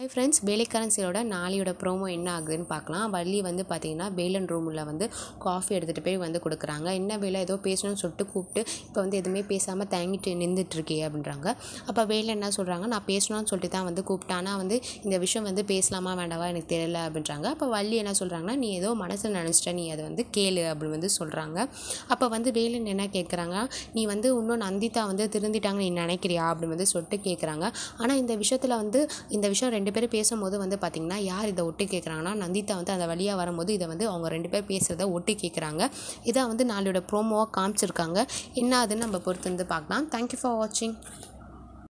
high friends பேலி கரன்சியோட நாளையோட ப்ரோமோ என்ன ஆகுதுன்னு பார்க்கலாம் வள்ளி வந்து பார்த்தீங்கன்னா பேலன் ரூமில் வந்து காஃபி எடுத்துகிட்டு போய் வந்து கொடுக்குறாங்க என்ன வேலை ஏதோ பேசணும்னு சொல்லிட்டு கூப்பிட்டு இப்போ வந்து எதுவுமே பேசாமல் தயங்கிட்டு நின்றுட்டுருக்கே அப்படின்றாங்க அப்போ வேலை என்ன சொல்கிறாங்க நான் பேசணும்னு சொல்லிட்டு தான் வந்து கூப்பிட்டேன் ஆனால் வந்து இந்த விஷயம் வந்து பேசலாமா வேண்டாவா எனக்கு தெரியல அப்படின்றாங்க அப்போ வள்ளி என்ன சொல்கிறாங்கன்னா நீ ஏதோ மனசில் நினச்சிட்ட நீ அதை வந்து கேளு அப்படின்னு வந்து சொல்கிறாங்க அப்போ வந்து வேலன் என்ன கேட்குறாங்க நீ வந்து இன்னும் நந்திதா வந்து திருந்திட்டாங்க நீ நினைக்கிறியா அப்படின்னு வந்து சொல்லிட்டு கேட்குறாங்க ஆனால் இந்த விஷயத்தில் வந்து இந்த விஷயம் ரெண்டு ரெண்டு பேரும் பேசும்போது வந்து பார்த்திங்கன்னா யார் இதை ஒட்டி கேட்குறாங்கன்னா நந்திதா வந்து அந்த வழியாக வரும்போது இதை வந்து அவங்க ரெண்டு பேர் பேசுகிறத ஒட்டி கேட்குறாங்க இதை வந்து நாளையோட ப்ரோமோவாக காமிச்சிருக்காங்க என்ன அதுன்னு நம்ம பொறுத்து வந்து பார்க்கலாம் தேங்க்யூ ஃபார் வாட்சிங்